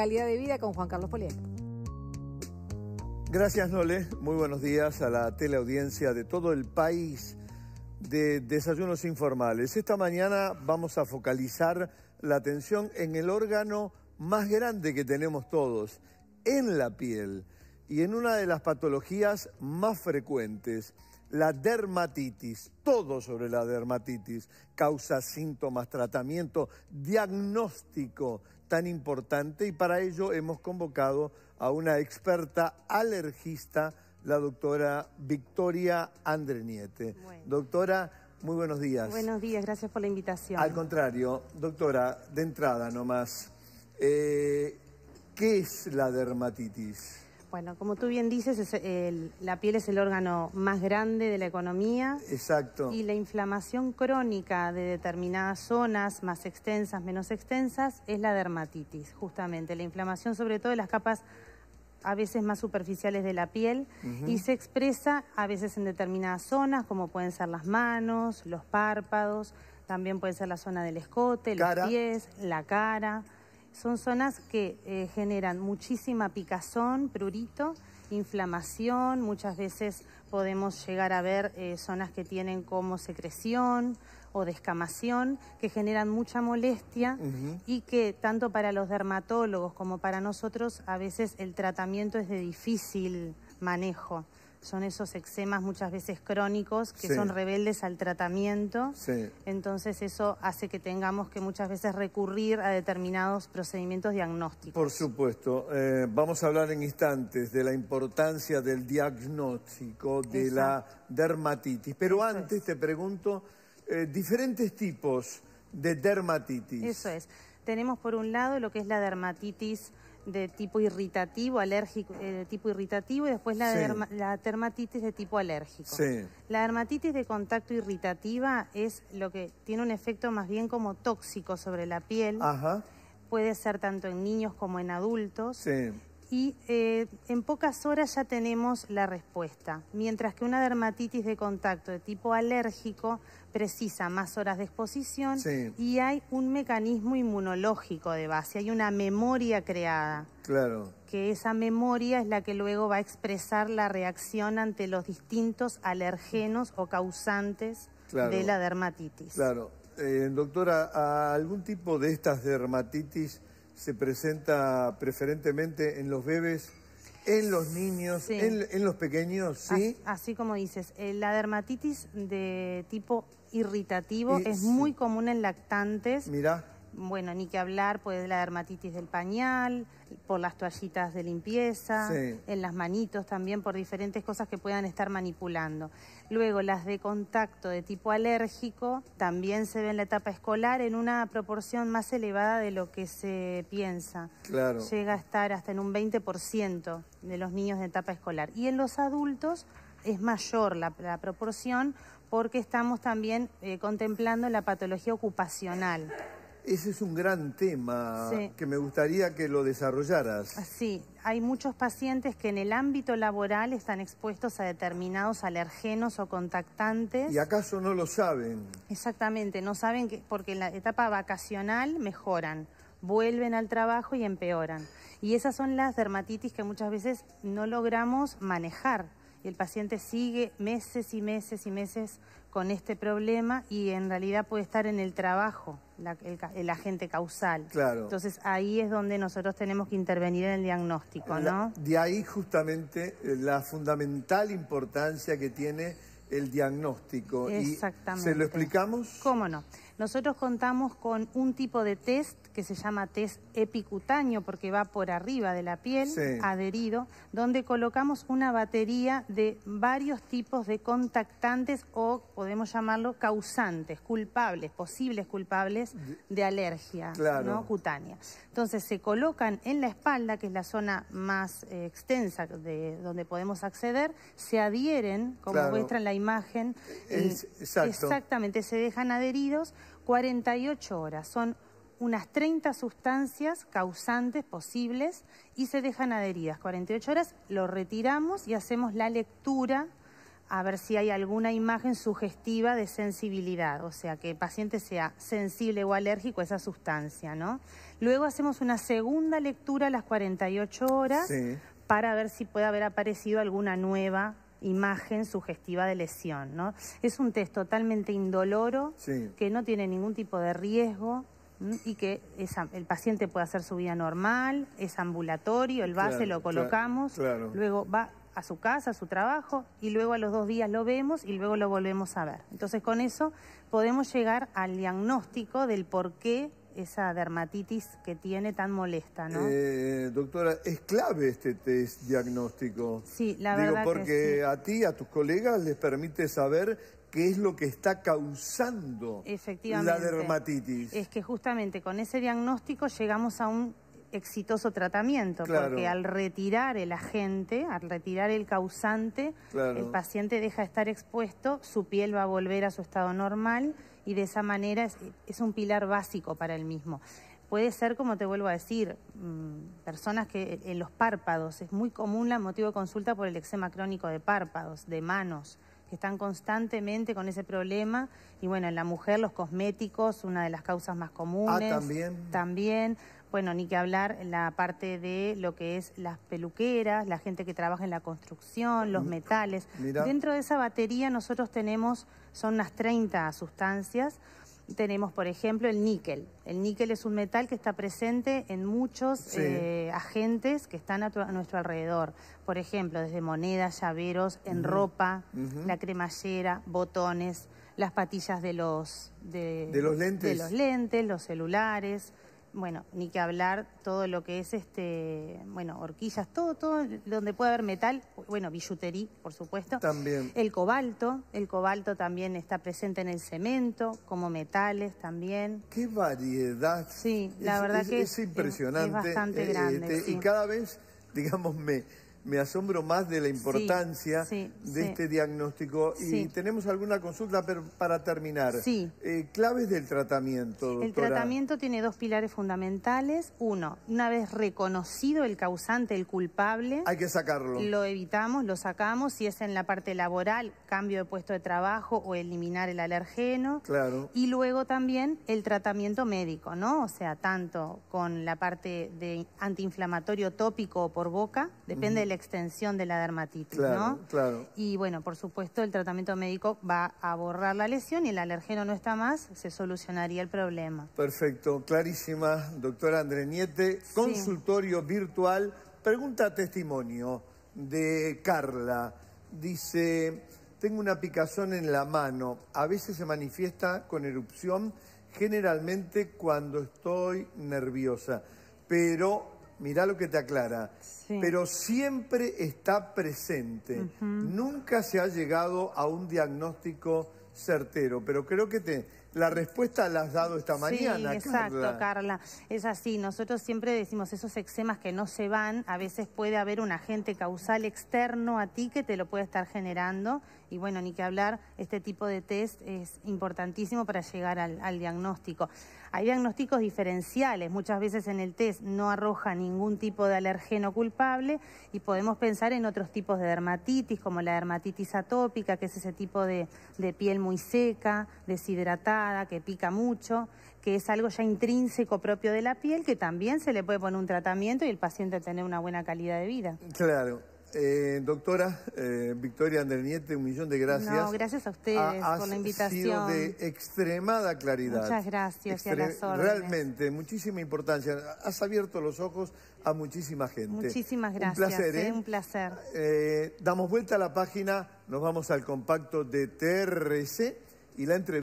Calidad de vida con Juan Carlos Polié. Gracias, Nole. Muy buenos días a la teleaudiencia de todo el país de desayunos informales. Esta mañana vamos a focalizar la atención en el órgano más grande que tenemos todos, en la piel y en una de las patologías más frecuentes, la dermatitis, todo sobre la dermatitis, causa síntomas, tratamiento, diagnóstico tan importante y para ello hemos convocado a una experta alergista, la doctora Victoria Andreniete. Doctora, muy buenos días. Buenos días, gracias por la invitación. Al contrario, doctora, de entrada nomás, eh, ¿qué es la dermatitis? Bueno, como tú bien dices, la piel es el órgano más grande de la economía. Exacto. Y la inflamación crónica de determinadas zonas, más extensas, menos extensas, es la dermatitis, justamente. La inflamación sobre todo de las capas a veces más superficiales de la piel y se expresa a veces en determinadas zonas, como pueden ser las manos, los párpados, también puede ser la zona del escote, los pies, la cara. Son zonas que eh, generan muchísima picazón, prurito, inflamación, muchas veces podemos llegar a ver eh, zonas que tienen como secreción o descamación, que generan mucha molestia y que tanto para los dermatólogos como para nosotros a veces el tratamiento es de difícil manejo son esos eczemas muchas veces crónicos que son rebeldes al tratamiento. Entonces eso hace que tengamos que muchas veces recurrir a determinados procedimientos diagnósticos. Por supuesto. Eh, vamos a hablar en instantes de la importancia del diagnóstico de la dermatitis. Pero antes te pregunto, eh, diferentes tipos de dermatitis. Eso es. Tenemos por un lado lo que es la dermatitis de tipo irritativo, alérgico, eh, de tipo irritativo y después la, la dermatitis de tipo alérgico. La dermatitis de contacto irritativa es lo que tiene un efecto más bien como tóxico sobre la piel. Ajá. Puede ser tanto en niños como en adultos. Sí y eh, en pocas horas ya tenemos la respuesta. Mientras que una dermatitis de contacto de tipo alérgico precisa más horas de exposición y hay un mecanismo inmunológico de base, hay una memoria creada. Claro. Que esa memoria es la que luego va a expresar la reacción ante los distintos alergenos o causantes de la dermatitis. Claro. Eh, doctora, algún tipo de estas dermatitis se presenta preferentemente en los bebés, en los niños, en, los pequeños, ¿sí? Así, como dices, eh, la dermatitis de tipo irritativo es muy común en lactantes. Mira bueno, ni que hablar, pues la dermatitis del pañal, por las toallitas de limpieza, en las manitos también, por diferentes cosas que puedan estar manipulando. Luego, las de contacto de tipo alérgico también se ve en la etapa escolar en una proporción más elevada de lo que se piensa. Llega a estar hasta en un 20% de los niños de etapa escolar. Y en los adultos es mayor la, proporción porque estamos también eh, contemplando la patología ocupacional. Ese es un gran tema que me gustaría que lo desarrollaras. Ah, sí, hay muchos pacientes que en el ámbito laboral están expuestos a determinados alergenos o contactantes. ¿Y acaso no lo saben? Exactamente, no saben que, porque en la etapa vacacional mejoran, vuelven al trabajo y empeoran. Y esas son las dermatitis que muchas veces no logramos manejar y el paciente sigue meses y meses y meses con este problema y en realidad puede estar en el trabajo el, agente causal. Claro. Entonces ahí es donde nosotros tenemos que intervenir en el diagnóstico, ¿no? de ahí justamente eh, la fundamental importancia que tiene el diagnóstico. Exactamente. ¿Se lo explicamos? ¿Cómo no? Nosotros contamos con un tipo de test que se llama test epicutáneo porque va por arriba de la piel, adherido, donde colocamos una batería de varios tipos de contactantes o podemos llamarlo causantes, culpables, posibles culpables de alergia cutánea. Entonces se colocan en la espalda, que es la zona más eh, extensa de donde podemos acceder, se adhieren, como muestra la imagen, exactamente, se dejan adheridos 48 horas. Son unas 30 sustancias causantes posibles y se dejan adheridas. 48 horas lo retiramos y hacemos la lectura a ver si hay alguna imagen sugestiva de sensibilidad, o sea, que el paciente sea sensible o alérgico a esa sustancia, ¿no? Luego hacemos una segunda lectura a las 48 horas para ver si puede haber aparecido alguna nueva imagen sugestiva de lesión. Es un test totalmente indoloro, que no tiene ningún tipo de riesgo y que el paciente puede hacer su vida normal, es ambulatorio, el base lo colocamos, luego va a su casa, a su trabajo, y luego a los dos días lo vemos y luego lo volvemos a ver. Entonces con eso podemos llegar al diagnóstico del por qué esa dermatitis que tiene tan molesta, ¿no? Eh, doctora, es clave este test diagnóstico. Sí, la verdad. Digo, porque a ti, a tus colegas, les permite saber qué es lo que está causando la dermatitis. Es que justamente con ese diagnóstico llegamos a un exitoso tratamiento, porque al retirar el agente, al retirar el causante, el paciente deja de estar expuesto, su piel va a volver a su estado normal y de esa manera es, un pilar básico para el mismo. Puede ser, como te vuelvo a decir, mm, personas que eh, en los párpados, es muy común la motivo de consulta por el eczema crónico de párpados, de manos, que están constantemente con ese problema. Y bueno, en la mujer los cosméticos, una de las causas más comunes. Ah, también. También. Bueno, ni que hablar la parte de lo que es las peluqueras, la gente que trabaja en la construcción, los mm, metales. Dentro de esa batería nosotros tenemos, son unas 30 sustancias. Tenemos, por ejemplo, el níquel. El níquel es un metal que está presente en muchos eh, agentes que están a, nuestro alrededor. Por ejemplo, desde monedas, llaveros, en ropa, la cremallera, botones, las patillas de los, de los lentes, los celulares bueno, ni que hablar todo lo que es este, bueno, horquillas, todo, todo donde puede haber metal, bueno, billutería, por supuesto. También. El cobalto, el cobalto también está presente en el cemento, como metales también. Qué variedad. Sí, la verdad que es, impresionante. Es bastante eh, grande. Este, y cada vez, digamos, me me asombro más de la importancia de este diagnóstico y tenemos alguna consulta para terminar. Sí. Eh, claves del tratamiento. El tratamiento tiene dos pilares fundamentales. Uno, una vez reconocido el causante, el culpable, hay que sacarlo. Lo evitamos, lo sacamos. Si es en la parte laboral, cambio de puesto de trabajo o eliminar el alergeno. Claro. Y luego también el tratamiento médico, ¿no? O sea, tanto con la parte de antiinflamatorio tópico o por boca, depende la extensión de la dermatitis, ¿no? Claro. Y bueno, por supuesto, el tratamiento médico va a borrar la lesión y el alergeno no está más, se solucionaría el problema. Perfecto, clarísima, doctora Niete, Consultorio virtual. Pregunta testimonio de Carla. Dice, tengo una picazón en la mano. A veces se manifiesta con erupción, generalmente cuando estoy nerviosa. Pero mirá lo que te aclara, pero siempre está presente. Nunca se ha llegado a un diagnóstico certero, pero creo que la respuesta la has dado esta mañana, sí, exacto, Carla. Es así, nosotros siempre decimos esos eczemas que no se van, a veces puede haber un agente causal externo a ti que te lo puede estar generando y bueno, ni que hablar, este tipo de test es importantísimo para llegar al, diagnóstico. Hay diagnósticos diferenciales, muchas veces en el test no arroja ningún tipo de alergeno culpable y podemos pensar en otros tipos de dermatitis, como la dermatitis atópica, que es ese tipo de, de piel muy muy seca, deshidratada, que pica mucho, que es algo ya intrínseco propio de la piel, que también se le puede poner un tratamiento y el paciente tener una buena calidad de vida. Claro. Eh, doctora eh, Victoria Andreniete, un millón de gracias. No, gracias a ustedes por la invitación. Ha Sido de extremada claridad. Muchas gracias y a las órdenes. Realmente, muchísima importancia. Has abierto los ojos a muchísima gente. Muchísimas gracias. Eh, un placer. ¿eh? un placer. damos vuelta a la página, nos vamos al compacto de TRC y la entrevista.